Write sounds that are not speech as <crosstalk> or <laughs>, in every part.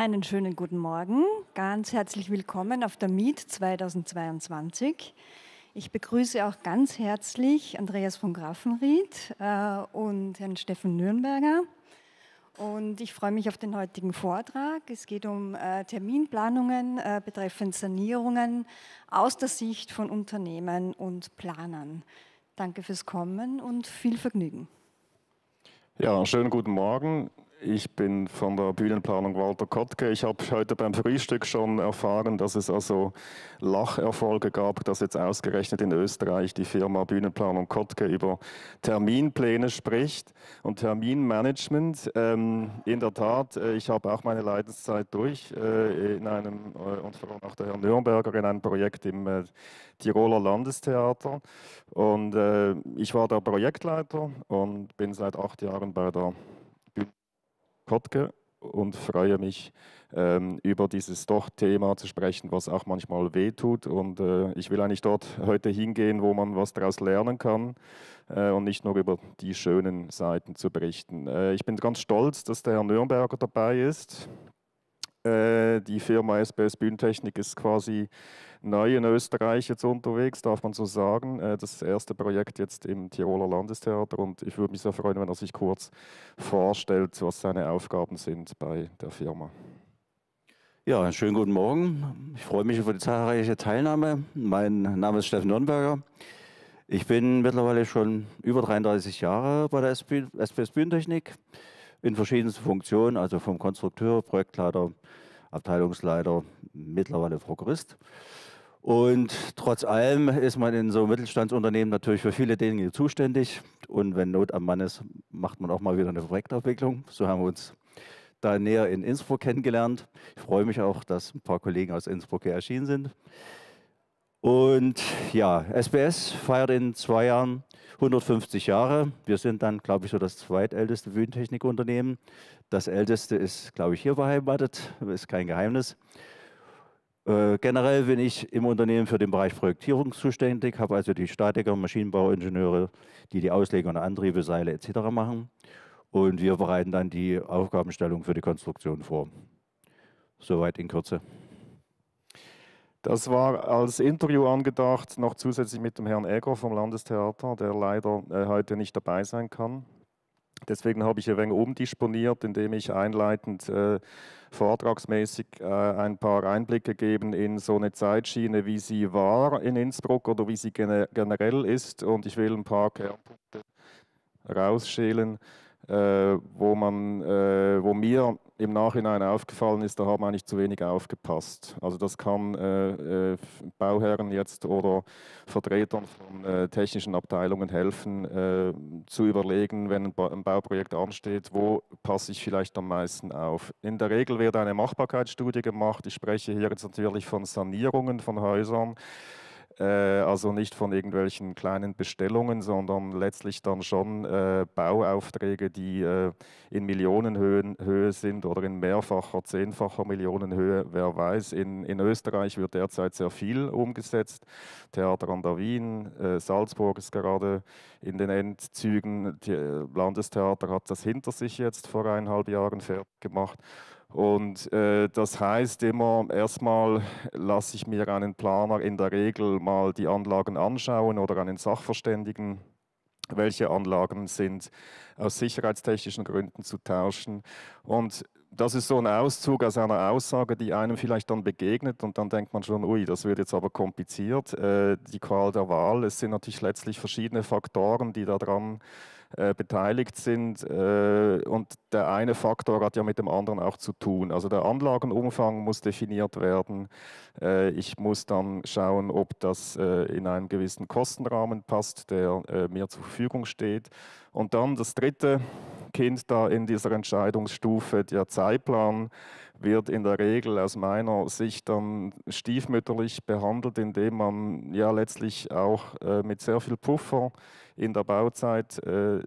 Einen schönen guten Morgen. Ganz herzlich willkommen auf der Meet 2022. Ich begrüße auch ganz herzlich Andreas von Grafenried äh, und Herrn Steffen Nürnberger. Und ich freue mich auf den heutigen Vortrag. Es geht um äh, Terminplanungen äh, betreffend Sanierungen aus der Sicht von Unternehmen und Planern. Danke fürs Kommen und viel Vergnügen. Ja, schönen guten Morgen. Ich bin von der Bühnenplanung Walter Kottke. Ich habe heute beim Frühstück schon erfahren, dass es also Lacherfolge gab, dass jetzt ausgerechnet in Österreich die Firma Bühnenplanung Kottke über Terminpläne spricht und Terminmanagement. Ähm, in der Tat, äh, ich habe auch meine Leidenszeit durch äh, in einem, äh, und vor allem auch der Herr Nürnberger, in einem Projekt im äh, Tiroler Landestheater. Und äh, ich war der Projektleiter und bin seit acht Jahren bei der Kottke und freue mich, ähm, über dieses doch Thema zu sprechen, was auch manchmal wehtut. Und äh, ich will eigentlich dort heute hingehen, wo man was daraus lernen kann äh, und nicht nur über die schönen Seiten zu berichten. Äh, ich bin ganz stolz, dass der Herr Nürnberger dabei ist. Äh, die Firma SBS Bühnentechnik ist quasi neu in Österreich jetzt unterwegs, darf man so sagen. Äh, das erste Projekt jetzt im Tiroler Landestheater und ich würde mich sehr freuen, wenn er sich kurz vorstellt, was seine Aufgaben sind bei der Firma. Ja, schönen guten Morgen. Ich freue mich über die zahlreiche Teilnahme. Mein Name ist Steffen Nürnberger. Ich bin mittlerweile schon über 33 Jahre bei der SPS Bühnentechnik in verschiedensten Funktionen, also vom Konstrukteur, Projektleiter, Abteilungsleiter, mittlerweile Prokurist. Und trotz allem ist man in so Mittelstandsunternehmen natürlich für viele Dinge zuständig. Und wenn Not am Mann ist, macht man auch mal wieder eine Projektabwicklung. So haben wir uns da näher in Innsbruck kennengelernt. Ich freue mich auch, dass ein paar Kollegen aus Innsbruck hier erschienen sind. Und ja, SBS feiert in zwei Jahren 150 Jahre. Wir sind dann, glaube ich, so das zweitälteste Bühnentechnikunternehmen. Das älteste ist, glaube ich, hier beheimatet, ist kein Geheimnis. Äh, generell bin ich im Unternehmen für den Bereich Projektierung zuständig, habe also die Statiker, Maschinenbauingenieure, die die Auslegung und Antriebe, Seile etc. machen. Und wir bereiten dann die Aufgabenstellung für die Konstruktion vor. Soweit in Kürze. Das war als Interview angedacht, noch zusätzlich mit dem Herrn Egger vom Landestheater, der leider äh, heute nicht dabei sein kann. Deswegen habe ich ein wenig umdisponiert, indem ich einleitend äh, vortragsmäßig äh, ein paar Einblicke geben in so eine Zeitschiene, wie sie war in Innsbruck oder wie sie generell ist. Und ich will ein paar Kernpunkte rausschälen, äh, wo, man, äh, wo mir im Nachhinein aufgefallen ist, da haben eigentlich zu wenig aufgepasst. Also das kann äh, äh, Bauherren jetzt oder Vertretern von äh, technischen Abteilungen helfen, äh, zu überlegen, wenn ein, ba ein Bauprojekt ansteht, wo passe ich vielleicht am meisten auf. In der Regel wird eine Machbarkeitsstudie gemacht. Ich spreche hier jetzt natürlich von Sanierungen von Häusern. Äh, also nicht von irgendwelchen kleinen Bestellungen, sondern letztlich dann schon äh, Bauaufträge, die äh, in Millionenhöhe sind oder in mehrfacher, zehnfacher Millionenhöhe, wer weiß. In, in Österreich wird derzeit sehr viel umgesetzt. Theater an der Wien, äh, Salzburg ist gerade in den Endzügen. Die äh, Landestheater hat das hinter sich jetzt vor eineinhalb Jahren fertig gemacht. Und äh, das heißt immer, erstmal lasse ich mir einen Planer in der Regel mal die Anlagen anschauen oder einen Sachverständigen, welche Anlagen sind aus sicherheitstechnischen Gründen zu tauschen. Und das ist so ein Auszug aus einer Aussage, die einem vielleicht dann begegnet und dann denkt man schon, ui, das wird jetzt aber kompliziert. Äh, die Qual der Wahl, es sind natürlich letztlich verschiedene Faktoren, die da dran äh, beteiligt sind. Äh, und der eine Faktor hat ja mit dem anderen auch zu tun. Also der Anlagenumfang muss definiert werden. Äh, ich muss dann schauen, ob das äh, in einen gewissen Kostenrahmen passt, der äh, mir zur Verfügung steht. Und dann das dritte Kind da in dieser Entscheidungsstufe, der Zeitplan wird in der Regel aus meiner Sicht dann stiefmütterlich behandelt, indem man ja letztlich auch äh, mit sehr viel Puffer in der Bauzeit äh,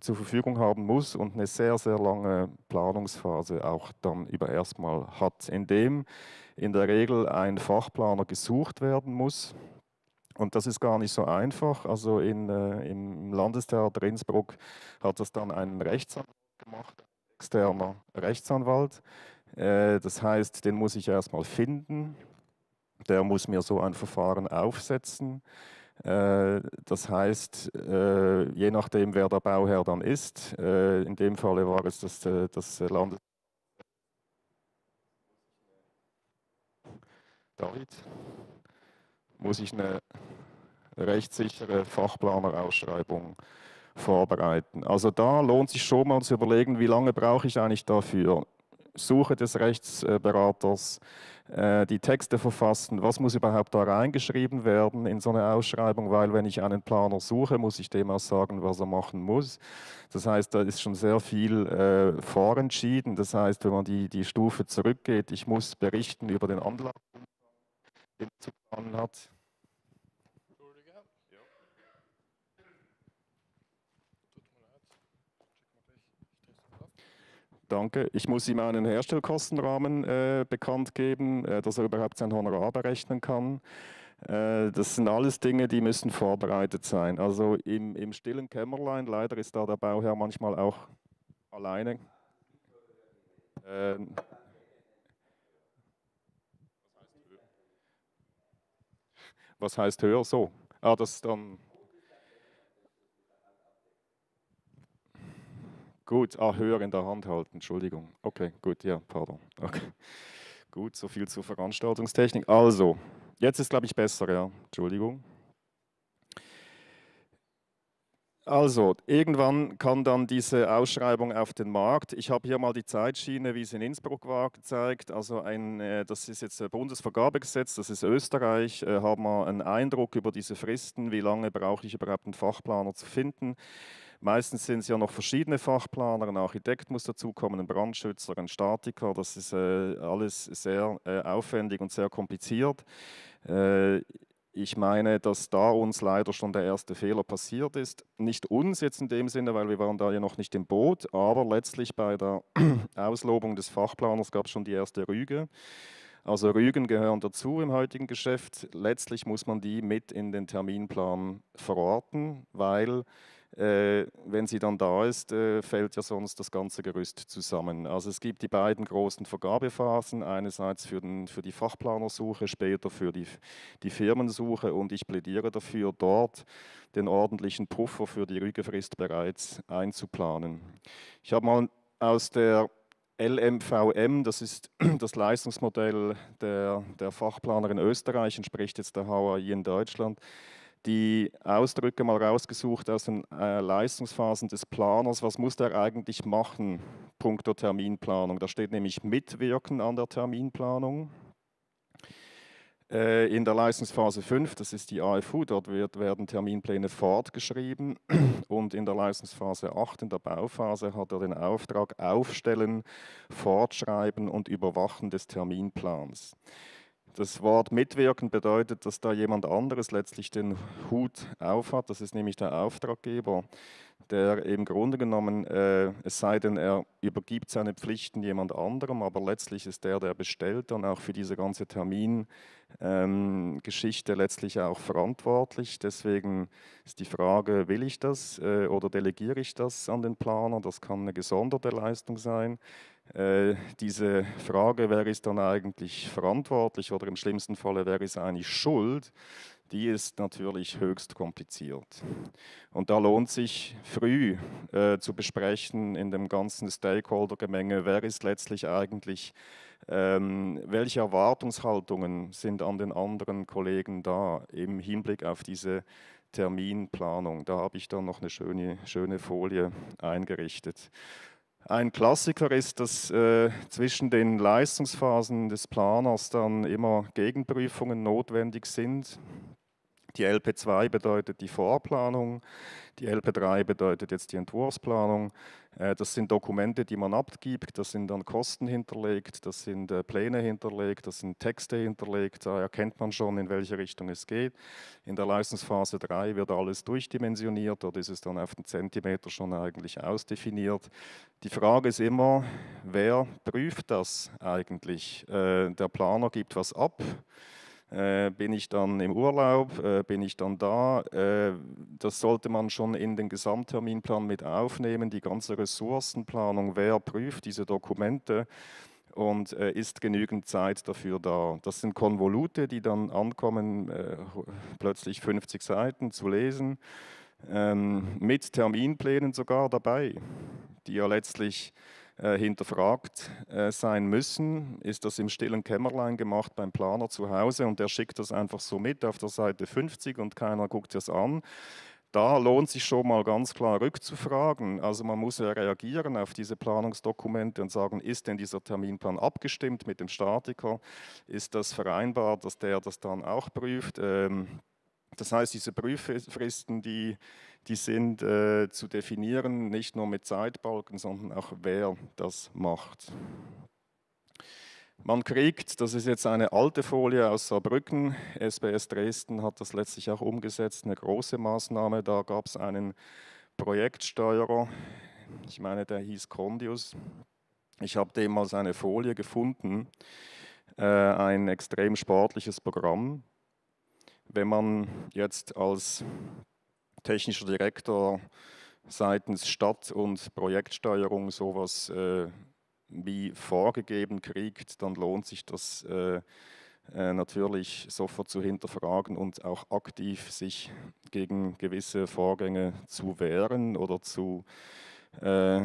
zur Verfügung haben muss und eine sehr, sehr lange Planungsphase auch dann über erstmal hat, indem in der Regel ein Fachplaner gesucht werden muss. Und das ist gar nicht so einfach. Also in, äh, im Landestheater Innsbruck hat das dann einen Rechtsanwalt gemacht, externer Rechtsanwalt, äh, das heißt, den muss ich erstmal finden. Der muss mir so ein Verfahren aufsetzen. Äh, das heißt, äh, je nachdem, wer der Bauherr dann ist, in dem Fall war es das, das Land. David, muss ich eine rechtssichere Fachplanerausschreibung vorbereiten. Also da lohnt sich schon mal zu überlegen, wie lange brauche ich eigentlich dafür. Suche des Rechtsberaters, äh, die Texte verfassen, was muss überhaupt da reingeschrieben werden in so eine Ausschreibung, weil wenn ich einen Planer suche, muss ich dem auch sagen, was er machen muss. Das heißt, da ist schon sehr viel äh, vorentschieden. Das heißt, wenn man die, die Stufe zurückgeht, ich muss berichten über den Anlass, den zu planen hat, danke. Ich muss ihm einen Herstellkostenrahmen äh, bekannt geben, äh, dass er überhaupt sein Honorar berechnen kann. Äh, das sind alles Dinge, die müssen vorbereitet sein. Also im, im stillen Kämmerlein, leider ist da der Bauherr manchmal auch alleine. Ähm, was heißt höher so? Ah, das ist dann Gut, ah, höher in der Hand halten, Entschuldigung. Okay, gut, ja, pardon. Okay. Gut, so viel zur Veranstaltungstechnik. Also, jetzt ist, glaube ich, besser, ja, Entschuldigung. Also, irgendwann kam dann diese Ausschreibung auf den Markt. Ich habe hier mal die Zeitschiene, wie es in Innsbruck war, gezeigt. Also, ein, äh, das ist jetzt äh, Bundesvergabegesetz, das ist Österreich. Äh, haben wir einen Eindruck über diese Fristen, wie lange brauche ich überhaupt einen Fachplaner zu finden? Meistens sind es ja noch verschiedene Fachplaner, ein Architekt muss dazukommen, ein Brandschützer, ein Statiker. Das ist äh, alles sehr äh, aufwendig und sehr kompliziert. Äh, ich meine, dass da uns leider schon der erste Fehler passiert ist. Nicht uns jetzt in dem Sinne, weil wir waren da ja noch nicht im Boot, aber letztlich bei der <clears throat> Auslobung des Fachplaners gab es schon die erste Rüge. Also Rügen gehören dazu im heutigen Geschäft. Letztlich muss man die mit in den Terminplan verorten, weil äh, wenn sie dann da ist, äh, fällt ja sonst das ganze Gerüst zusammen. Also es gibt die beiden großen Vergabephasen, einerseits für, den, für die Fachplanersuche, später für die, die Firmensuche und ich plädiere dafür, dort den ordentlichen Puffer für die Rügefrist bereits einzuplanen. Ich habe mal aus der LMVM, das ist <clears throat> das Leistungsmodell der, der Fachplaner in Österreich, entspricht jetzt der HAI in Deutschland, die Ausdrücke mal rausgesucht aus den äh, Leistungsphasen des Planers. Was muss der eigentlich machen, punkto Terminplanung? Da steht nämlich mitwirken an der Terminplanung. Äh, in der Leistungsphase 5, das ist die AFU, dort wird, werden Terminpläne fortgeschrieben. <clears throat> Und in der Leistungsphase 8, in der Bauphase, hat er den Auftrag Aufstellen, Fortschreiben und Überwachen des Terminplans. Das Wort mitwirken bedeutet, dass da jemand anderes letztlich den Hut aufhat, das ist nämlich der Auftraggeber der im Grunde genommen, äh, es sei denn, er übergibt seine Pflichten jemand anderem, aber letztlich ist der, der bestellt, dann auch für diese ganze Termingeschichte ähm, letztlich auch verantwortlich. Deswegen ist die Frage, will ich das äh, oder delegiere ich das an den Planer? Das kann eine gesonderte Leistung sein. Äh, diese Frage, wer ist dann eigentlich verantwortlich oder im schlimmsten Falle, wer ist eigentlich schuld, die ist natürlich höchst kompliziert. Und da lohnt sich früh äh, zu besprechen in dem ganzen Stakeholder-Gemenge, wer ist letztlich eigentlich, ähm, welche Erwartungshaltungen sind an den anderen Kollegen da im Hinblick auf diese Terminplanung. Da habe ich dann noch eine schöne, schöne Folie eingerichtet. Ein Klassiker ist, dass äh, zwischen den Leistungsphasen des Planers dann immer Gegenprüfungen notwendig sind. Die LP2 bedeutet die Vorplanung, die LP3 bedeutet jetzt die Entwurfsplanung. Äh, das sind Dokumente, die man abgibt, das sind dann Kosten hinterlegt, das sind äh, Pläne hinterlegt, das sind Texte hinterlegt, da erkennt man schon, in welche Richtung es geht. In der Leistungsphase 3 wird alles durchdimensioniert, dort ist es dann auf den Zentimeter schon eigentlich ausdefiniert. Die Frage ist immer, wer prüft das eigentlich? Äh, der Planer gibt was ab. Äh, bin ich dann im Urlaub? Äh, bin ich dann da? Äh, das sollte man schon in den Gesamtterminplan mit aufnehmen, die ganze Ressourcenplanung. Wer prüft diese Dokumente? Und äh, ist genügend Zeit dafür da? Das sind Konvolute, die dann ankommen, äh, plötzlich 50 Seiten zu lesen, ähm, mit Terminplänen sogar dabei, die ja letztlich äh, hinterfragt äh, sein müssen. Ist das im stillen Kämmerlein gemacht beim Planer zu Hause und der schickt das einfach so mit auf der Seite 50 und keiner guckt es an. Da lohnt sich schon mal ganz klar rückzufragen. Also man muss ja reagieren auf diese Planungsdokumente und sagen, ist denn dieser Terminplan abgestimmt mit dem Statiker? Ist das vereinbar, dass der das dann auch prüft? Ähm, das heißt, diese Prüffristen, die die sind äh, zu definieren, nicht nur mit Zeitbalken, sondern auch wer das macht. Man kriegt, das ist jetzt eine alte Folie aus Saarbrücken, SBS Dresden hat das letztlich auch umgesetzt, eine große Maßnahme, da gab es einen Projektsteuerer, ich meine, der hieß Condius. Ich habe dem mal seine Folie gefunden, äh, ein extrem sportliches Programm. Wenn man jetzt als technischer Direktor seitens Stadt- und Projektsteuerung sowas äh, wie vorgegeben kriegt, dann lohnt sich das äh, äh natürlich sofort zu hinterfragen und auch aktiv sich gegen gewisse Vorgänge zu wehren oder zu äh,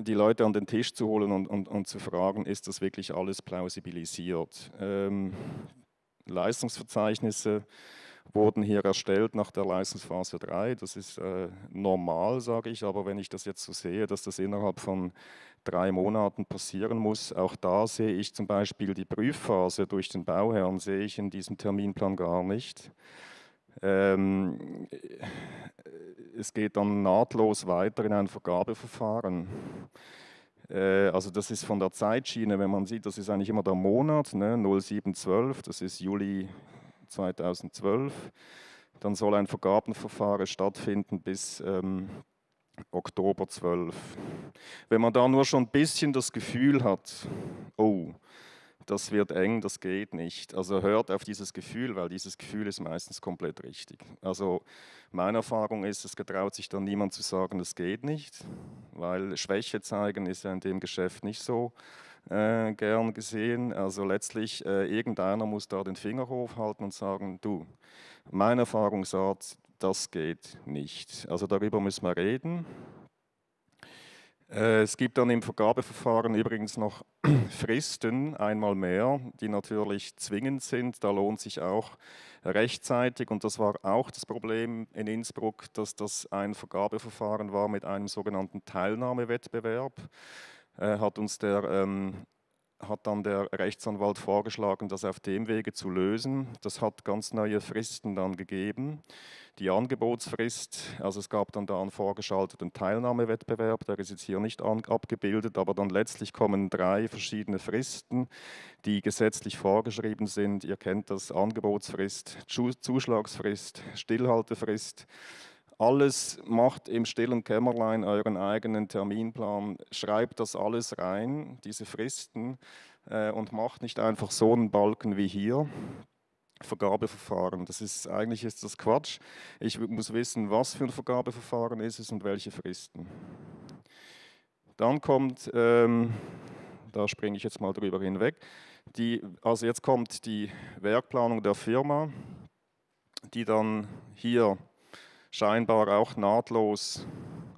die Leute an den Tisch zu holen und, und, und, zu fragen, ist das wirklich alles plausibilisiert? Ähm, Leistungsverzeichnisse wurden hier erstellt nach der Leistungsphase 3. Das ist äh, normal, sage ich, aber wenn ich das jetzt so sehe, dass das innerhalb von drei Monaten passieren muss, auch da sehe ich zum Beispiel die Prüfphase durch den Bauherrn, sehe ich in diesem Terminplan gar nicht. Ähm, es geht dann nahtlos weiter in ein Vergabeverfahren äh, also das ist von der Zeitschiene, wenn man sieht, das ist eigentlich immer der Monat, ne, 0712, das ist Juli, 2012. Dann soll ein Vergabenverfahren stattfinden bis ähm, Oktober 12. Wenn man da nur schon ein bisschen das Gefühl hat, oh, das wird eng, das geht nicht. Also hört auf dieses Gefühl, weil dieses Gefühl ist meistens komplett richtig. Also meine Erfahrung ist, es getraut sich dann niemand zu sagen, das geht nicht, weil Schwäche zeigen ist ja in dem Geschäft nicht so äh, gern gesehen. Also letztlich, äh, irgendeiner muss da den Finger hochhalten und sagen, du, meine Erfahrung sagt, das geht nicht. Also darüber müssen wir reden. Äh, es gibt dann im Vergabeverfahren übrigens noch <clears throat> Fristen, einmal mehr, die natürlich zwingend sind. Da lohnt sich auch rechtzeitig, und das war auch das Problem in Innsbruck, dass das ein Vergabeverfahren war mit einem sogenannten Teilnahmewettbewerb. Äh, hat uns der ähm, hat dann der Rechtsanwalt vorgeschlagen, das auf dem Wege zu lösen. Das hat ganz neue Fristen dann gegeben. Die Angebotsfrist, also es gab dann da einen vorgeschalteten Teilnahmewettbewerb, der ist jetzt hier nicht abgebildet, aber dann letztlich kommen drei verschiedene Fristen, die gesetzlich vorgeschrieben sind. Ihr kennt das Angebotsfrist, Zuschlagsfrist, Stillhaltefrist. Alles macht im stillen Kämmerlein euren eigenen Terminplan, schreibt das alles rein, diese Fristen, äh, und macht nicht einfach so einen Balken wie hier. Vergabeverfahren. Das ist eigentlich ist das Quatsch. Ich muss wissen, was für ein Vergabeverfahren ist es und welche Fristen. Dann kommt, ähm, da springe ich jetzt mal drüber hinweg. Die, also jetzt kommt die Werkplanung der Firma, die dann hier scheinbar auch nahtlos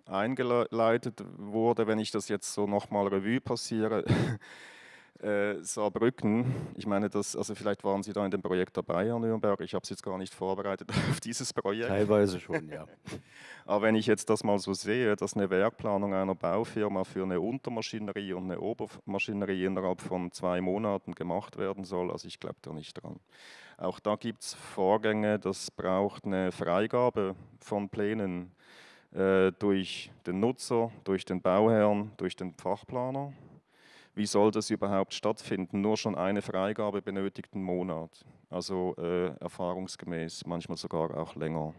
eingeleitet wurde, wenn ich das jetzt so nochmal Revue passiere äh, Saarbrücken, ich meine, das, also vielleicht waren Sie da in dem Projekt dabei, Herr Nürnberg, ich habe es jetzt gar nicht vorbereitet <laughs> auf dieses Projekt. Teilweise schon, ja. <laughs> Aber wenn ich jetzt das mal so sehe, dass eine Werkplanung einer Baufirma für eine Untermaschinerie und eine Obermaschinerie innerhalb von zwei Monaten gemacht werden soll, also ich glaube da nicht dran. Auch da gibt es Vorgänge, das braucht eine Freigabe von Plänen äh, durch den Nutzer, durch den Bauherrn, durch den Fachplaner wie soll das überhaupt stattfinden? Nur schon eine Freigabe benötigt einen Monat, also äh, erfahrungsgemäß manchmal sogar auch länger.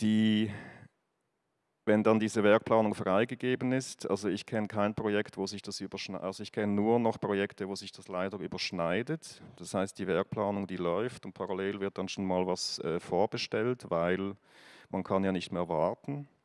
Die, wenn dann diese Werkplanung freigegeben ist, also ich kenne kein Projekt, wo sich das überschneidet, also ich kenne nur noch Projekte, wo sich das leider überschneidet. Das heißt, die Werkplanung, die läuft und parallel wird dann schon mal was äh, vorbestellt, weil man kann ja nicht mehr warten. kann.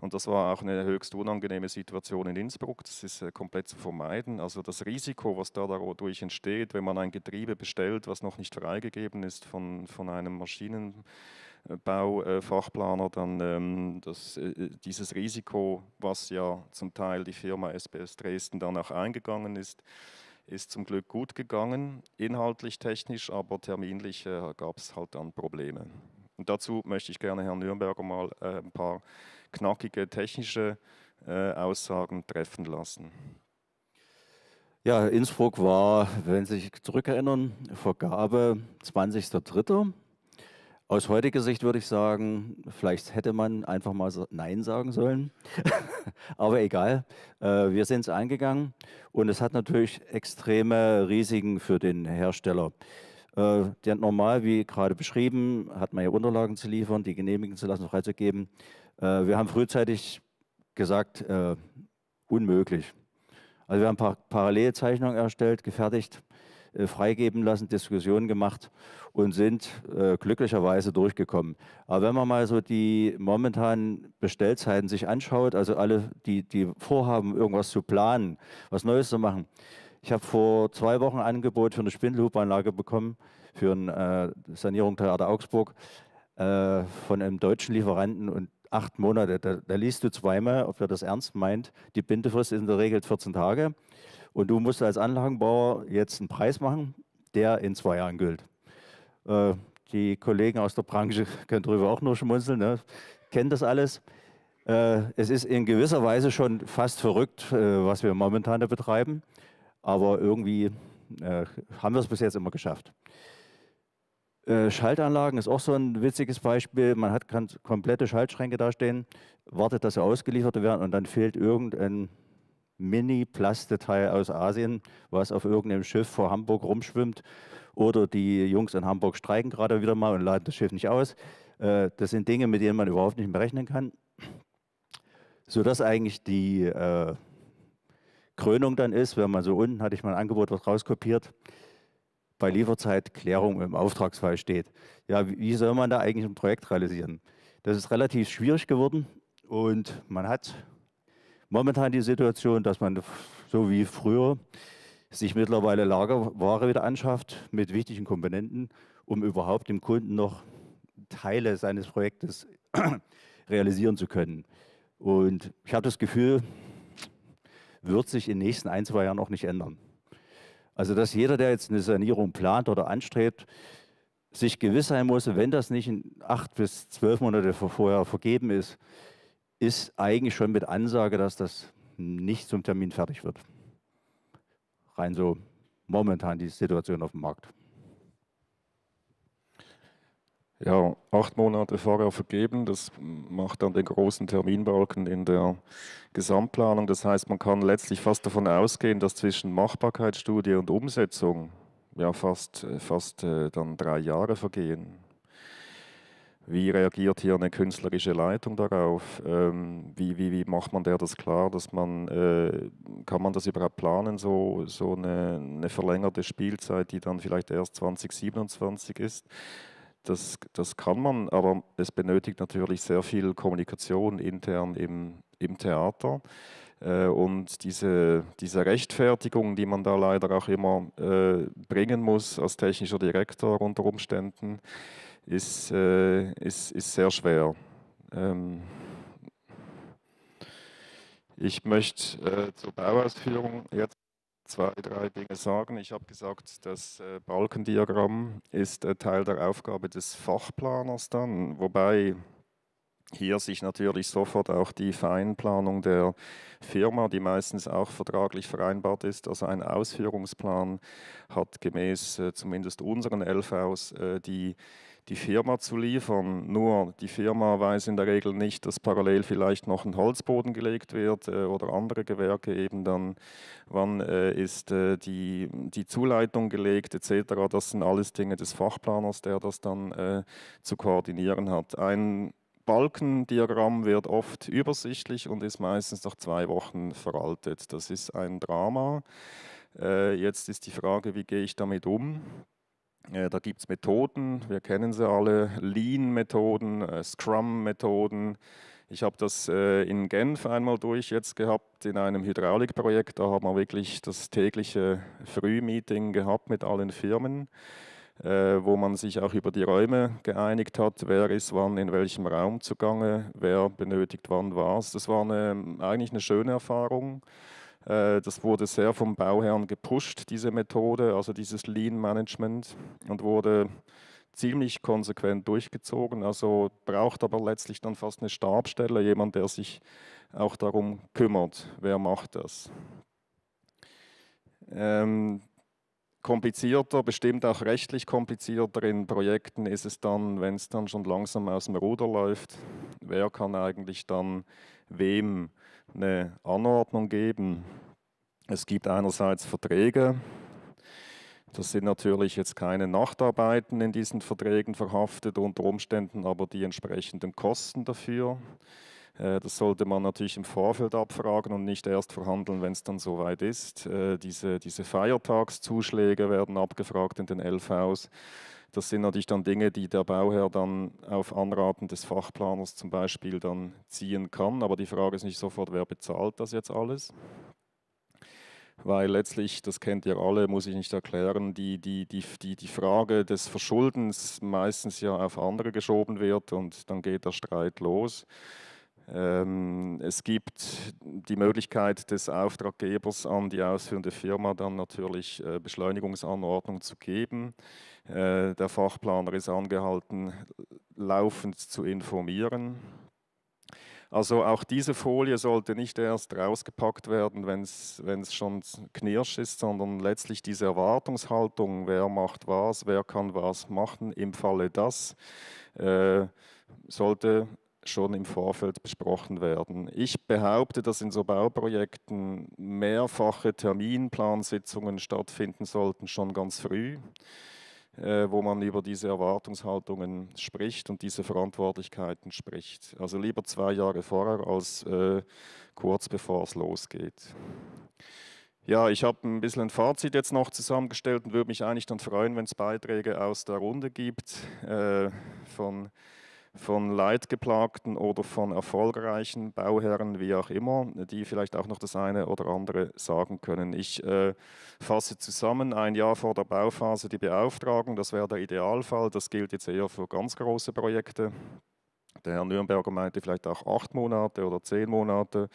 Und das war auch eine höchst unangenehme Situation in Innsbruck. Das ist äh, komplett zu vermeiden. Also das Risiko, was da dadurch entsteht, wenn man ein Getriebe bestellt, was noch nicht freigegeben ist von, von einem Maschinenbaufachplaner, äh, dann ähm, das, äh, dieses Risiko, was ja zum Teil die Firma SBS Dresden dann auch eingegangen ist, ist zum Glück gut gegangen, inhaltlich, technisch, aber terminlich gab es halt dann Probleme. Und dazu möchte ich gerne Herrn Nürnberger mal äh, ein paar knackige technische äh, Aussagen treffen lassen. Ja, Innsbruck war, wenn Sie sich zurückerinnern, Vergabe 20.03. Aus heutiger Sicht würde ich sagen, vielleicht hätte man einfach mal Nein sagen sollen. <laughs> Aber egal, äh, wir sind es eingegangen und es hat natürlich extreme Risiken für den Hersteller. Äh, der normal, wie gerade beschrieben, hat man ja Unterlagen zu liefern, die genehmigen zu lassen, freizugeben. Äh, wir haben frühzeitig gesagt, äh, unmöglich. Also wir haben ein paar Parallelzeichnungen erstellt, gefertigt, freigeben lassen, Diskussionen gemacht und sind glücklicherweise durchgekommen. Aber wenn man mal so die momentanen Bestellzeiten sich anschaut, also alle, die, die vorhaben, irgendwas zu planen, was Neues zu machen, ich habe vor zwei Wochen ein Angebot für eine Spindelhubanlage bekommen, für ein äh, Sanierung Theater Augsburg äh, von einem deutschen Lieferanten und acht Monate. Da, da, liest du zweimal, ob er das ernst meint. Die Bindefrist ist in der Regel 14 Tage und du musst als Anlagenbauer jetzt einen Preis machen, der in zwei Jahren gilt. Äh, die Kollegen aus der Branche <laughs> können darüber auch nur schmunzeln, ne? kennen das alles. Äh, es ist in gewisser Weise schon fast verrückt, äh, was wir momentan da betreiben. Aber irgendwie äh, haben wir es bis jetzt immer geschafft. Äh, Schaltanlagen ist auch so ein witziges Beispiel. Man hat komplette Schaltschränke dastehen, wartet, dass sie ausgeliefert werden und dann fehlt irgendein mini plasteteil aus Asien, was auf irgendeinem Schiff vor Hamburg rumschwimmt. Oder die Jungs in Hamburg streiken gerade wieder mal und laden das Schiff nicht aus. Äh, das sind Dinge, mit denen man überhaupt nicht mehr rechnen kann, sodass eigentlich die äh, Krönung dann ist, wenn man so unten, hatte ich mein Angebot dort rauskopiert, bei Lieferzeit Klärung im Auftragsfall steht. Ja, wie soll man da eigentlich ein Projekt realisieren? Das ist relativ schwierig geworden und man hat momentan die Situation, dass man so wie früher sich mittlerweile Lagerware wieder anschafft mit wichtigen Komponenten, um überhaupt dem Kunden noch Teile seines Projektes <clears throat> realisieren zu können. Und ich habe das Gefühl, wird sich in den nächsten ein, zwei Jahren auch nicht ändern. Also dass jeder, der jetzt eine Sanierung plant oder anstrebt, sich gewiss sein muss, wenn das nicht in acht bis zwölf Monate vorher vergeben ist, ist eigentlich schon mit Ansage, dass das nicht zum Termin fertig wird. Rein so momentan die Situation auf dem Markt ja, acht Monate vorher vergeben. Das macht dann den großen Terminbalken in der Gesamtplanung. Das heißt, man kann letztlich fast davon ausgehen, dass zwischen Machbarkeitsstudie und Umsetzung ja fast, fast äh, dann drei Jahre vergehen. Wie reagiert hier eine künstlerische Leitung darauf? Ähm, wie, wie, wie macht man der das klar, dass man, äh, kann man das überhaupt planen, so, so eine, eine verlängerte Spielzeit, die dann vielleicht erst 2027 ist? das, das kann man, aber es benötigt natürlich sehr viel Kommunikation intern im, im Theater. Äh, und diese, diese Rechtfertigung, die man da leider auch immer äh, bringen muss als technischer Direktor unter Umständen, ist, äh, ist, ist sehr schwer. Ähm ich möchte äh, zur Bauausführung jetzt zwei, drei Dinge sagen. Ich habe gesagt, das äh, Balkendiagramm ist äh, Teil der Aufgabe des Fachplaners dann, wobei hier sich natürlich sofort auch die Feinplanung der Firma, die meistens auch vertraglich vereinbart ist, also ein Ausführungsplan hat gemäß äh, zumindest unseren LVs die die Firma zu liefern. Nur die Firma weiß in der Regel nicht, dass parallel vielleicht noch ein Holzboden gelegt wird äh, oder andere Gewerke eben dann, wann äh, ist äh, die, die Zuleitung gelegt etc. Das sind alles Dinge des Fachplaners, der das dann äh, zu koordinieren hat. Ein Balkendiagramm wird oft übersichtlich und ist meistens nach zwei Wochen veraltet. Das ist ein Drama. Äh, jetzt ist die Frage, wie gehe ich damit um? Äh, da gibt es Methoden, wir kennen sie alle, Lean-Methoden, äh, Scrum-Methoden. Ich habe das äh, in Genf einmal durch jetzt gehabt, in einem Hydraulikprojekt. Da haben wir wirklich das tägliche Frühmeeting gehabt mit allen Firmen, wo man sich auch über die Räume geeinigt hat, wer ist wann in welchem Raum zugange, wer benötigt wann was. Das war eine, eigentlich eine schöne Erfahrung. Äh, das wurde sehr vom Bauherrn gepusht, diese Methode, also dieses Lean Management, und wurde ziemlich konsequent durchgezogen. Also braucht aber letztlich dann fast eine Stabstelle, jemand, der sich auch darum kümmert, wer macht das. Ähm, komplizierter, bestimmt auch rechtlich komplizierter in Projekten ist es dann, wenn es dann schon langsam aus dem Ruder läuft, wer kann eigentlich dann wem eine Anordnung geben. Es gibt einerseits Verträge, das sind natürlich jetzt keine Nachtarbeiten in diesen Verträgen verhaftet, unter Umständen aber die entsprechenden Kosten dafür. Äh, das sollte man natürlich im Vorfeld abfragen und nicht erst verhandeln, wenn es dann soweit ist. Äh, diese, diese Feiertagszuschläge werden abgefragt in den LVs. Das sind natürlich dann Dinge, die der Bauherr dann auf Anraten des Fachplaners zum Beispiel dann ziehen kann. Aber die Frage ist nicht sofort, wer bezahlt das jetzt alles? Weil letztlich, das kennt ihr alle, muss ich nicht erklären, die, die, die, die, die Frage des Verschuldens meistens ja auf andere geschoben wird und dann geht der Streit los ähm, es gibt die Möglichkeit des Auftraggebers an die ausführende Firma dann natürlich äh, Beschleunigungsanordnung zu geben. Äh, der Fachplaner ist angehalten, laufend zu informieren. Also auch diese Folie sollte nicht erst rausgepackt werden, wenn es schon knirsch ist, sondern letztlich diese Erwartungshaltung, wer macht was, wer kann was machen, im Falle das, äh, sollte schon im Vorfeld besprochen werden. Ich behaupte, dass in so Bauprojekten mehrfache Terminplansitzungen stattfinden sollten, schon ganz früh. Äh, wo man über diese Erwartungshaltungen spricht und diese Verantwortlichkeiten spricht. Also lieber zwei Jahre vorher als äh, kurz bevor es losgeht. Ja, ich habe ein bisschen ein Fazit jetzt noch zusammengestellt und würde mich eigentlich dann freuen, wenn es Beiträge aus der Runde gibt äh, von von leidgeplagten oder von erfolgreichen Bauherren, wie auch immer, die vielleicht auch noch das eine oder andere sagen können. Ich äh, fasse zusammen, ein Jahr vor der Bauphase die Beauftragung, das wäre der Idealfall, das gilt jetzt eher für ganz große Projekte. Der Herr Nürnberger meinte vielleicht auch acht Monate oder zehn Monate,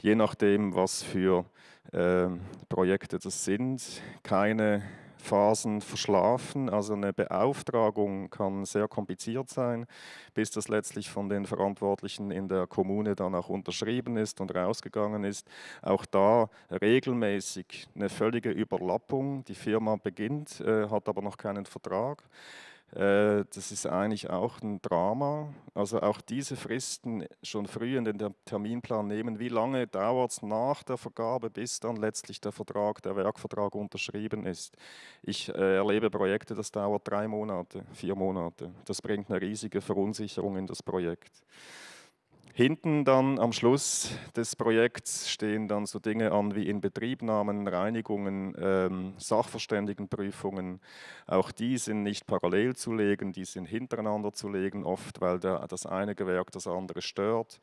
je nachdem, was für äh, Projekte das sind. Keine Phasen verschlafen. Also eine Beauftragung kann sehr kompliziert sein, bis das letztlich von den Verantwortlichen in der Kommune dann auch unterschrieben ist und rausgegangen ist. Auch da regelmäßig eine völlige Überlappung. Die Firma beginnt, äh, hat aber noch keinen Vertrag. Äh, das ist eigentlich auch ein Drama. Also auch diese Fristen schon früh in den Terminplan nehmen. Wie lange dauert es nach der Vergabe, bis dann letztlich der Vertrag, der Werkvertrag unterschrieben ist? Ich äh, erlebe Projekte, das dauert drei Monate, vier Monate. Das bringt eine riesige Verunsicherung in das Projekt. Hinten dann am Schluss des Projekts stehen dann so Dinge an wie Inbetriebnahmen, Reinigungen, ähm, Sachverständigenprüfungen. Auch die sind nicht parallel zu legen, die sind hintereinander zu legen, oft weil der, das eine Gewerk das andere stört.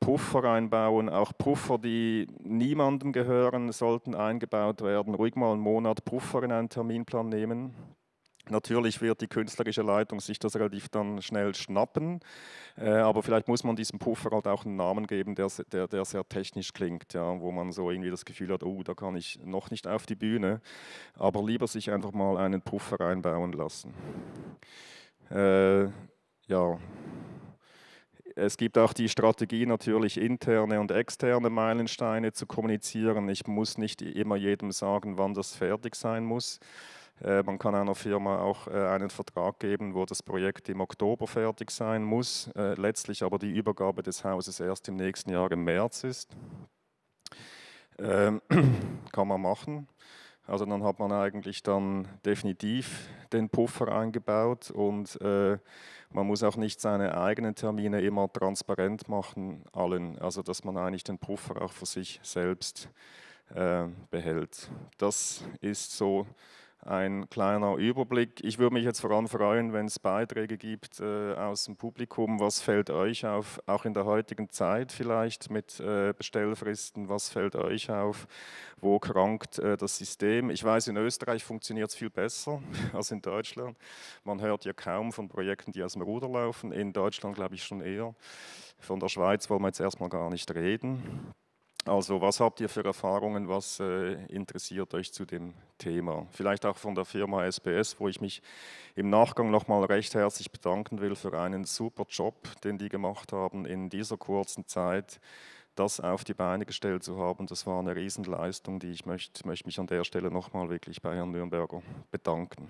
Puffer einbauen, auch Puffer, die niemandem gehören, sollten eingebaut werden. Ruhig mal einen Monat Puffer in einen Terminplan nehmen. Natürlich wird die künstlerische Leitung sich das relativ dann schnell schnappen, äh, aber vielleicht muss man diesem Puffer halt auch einen Namen geben, der, der, der, sehr technisch klingt, ja, wo man so irgendwie das Gefühl hat, oh, da kann ich noch nicht auf die Bühne, aber lieber sich einfach mal einen Puffer einbauen lassen. Äh, ja. Es gibt auch die Strategie natürlich, interne und externe Meilensteine zu kommunizieren. Ich muss nicht immer jedem sagen, wann das fertig sein muss äh, man kann einer Firma auch äh, einen Vertrag geben, wo das Projekt im Oktober fertig sein muss, äh, letztlich aber die Übergabe des Hauses erst im nächsten Jahr im März ist. Ähm, <clears throat> kann man machen. Also dann hat man eigentlich dann definitiv den Puffer eingebaut und man muss auch nicht seine eigenen Termine immer transparent machen allen, also dass man eigentlich den Puffer auch für sich selbst behält. Das ist so ein kleiner Überblick. Ich würde mich jetzt vor allem freuen, wenn es Beiträge gibt äh, aus dem Publikum. Was fällt euch auf, auch in der heutigen Zeit vielleicht mit äh, Bestellfristen? Was fällt euch auf? Wo krankt äh, das System? Ich weiß, in Österreich funktioniert es viel besser <laughs> als in Deutschland. Man hört ja kaum von Projekten, die aus dem Ruder laufen. In Deutschland glaube ich schon eher. Von der Schweiz wollen wir jetzt erstmal gar nicht reden. Also was habt ihr für Erfahrungen, was äh, interessiert euch zu dem Thema? Vielleicht auch von der Firma SBS, wo ich mich im Nachgang nochmal recht herzlich bedanken will für einen super Job, den die gemacht haben in dieser kurzen Zeit. Das auf die Beine gestellt zu haben, das war eine Riesenleistung, die ich möchte, möchte mich an der Stelle nochmal wirklich bei Herrn Nürnberger bedanken.